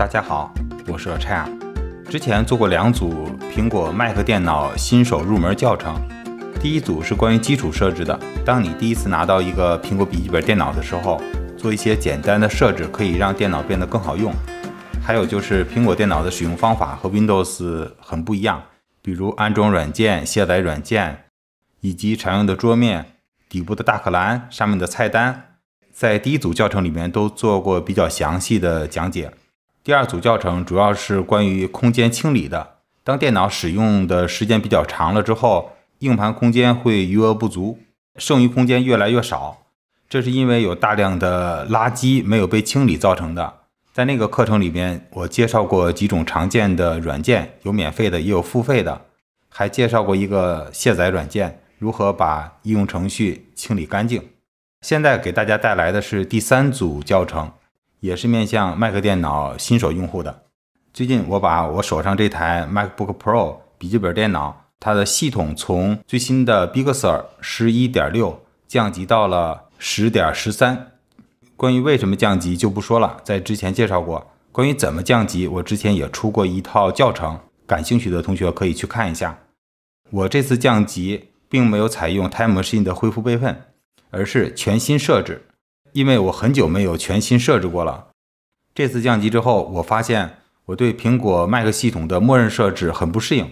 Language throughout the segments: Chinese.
大家好，我是 Cher。之前做过两组苹果 Mac 电脑新手入门教程，第一组是关于基础设置的。当你第一次拿到一个苹果笔记本电脑的时候，做一些简单的设置可以让电脑变得更好用。还有就是苹果电脑的使用方法和 Windows 很不一样，比如安装软件、卸载软件，以及常用的桌面底部的大可栏、上面的菜单，在第一组教程里面都做过比较详细的讲解。第二组教程主要是关于空间清理的。当电脑使用的时间比较长了之后，硬盘空间会余额不足，剩余空间越来越少。这是因为有大量的垃圾没有被清理造成的。在那个课程里面，我介绍过几种常见的软件，有免费的也有付费的，还介绍过一个卸载软件，如何把应用程序清理干净。现在给大家带来的是第三组教程。也是面向 Mac 电脑新手用户的。最近我把我手上这台 MacBook Pro 笔记本电脑，它的系统从最新的 Big Sur 十一点六降级到了十点十三。关于为什么降级就不说了，在之前介绍过。关于怎么降级，我之前也出过一套教程，感兴趣的同学可以去看一下。我这次降级并没有采用 Time Machine 的恢复备份，而是全新设置。因为我很久没有全新设置过了，这次降级之后，我发现我对苹果 Mac 系统的默认设置很不适应。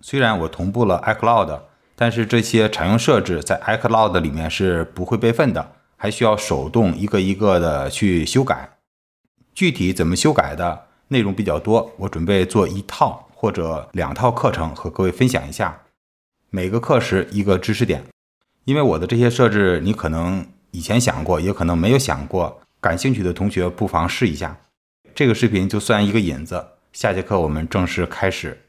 虽然我同步了 iCloud，但是这些常用设置在 iCloud 里面是不会备份的，还需要手动一个一个的去修改。具体怎么修改的内容比较多，我准备做一套或者两套课程和各位分享一下，每个课时一个知识点。因为我的这些设置，你可能。以前想过，也可能没有想过。感兴趣的同学不妨试一下，这个视频就算一个引子。下节课我们正式开始。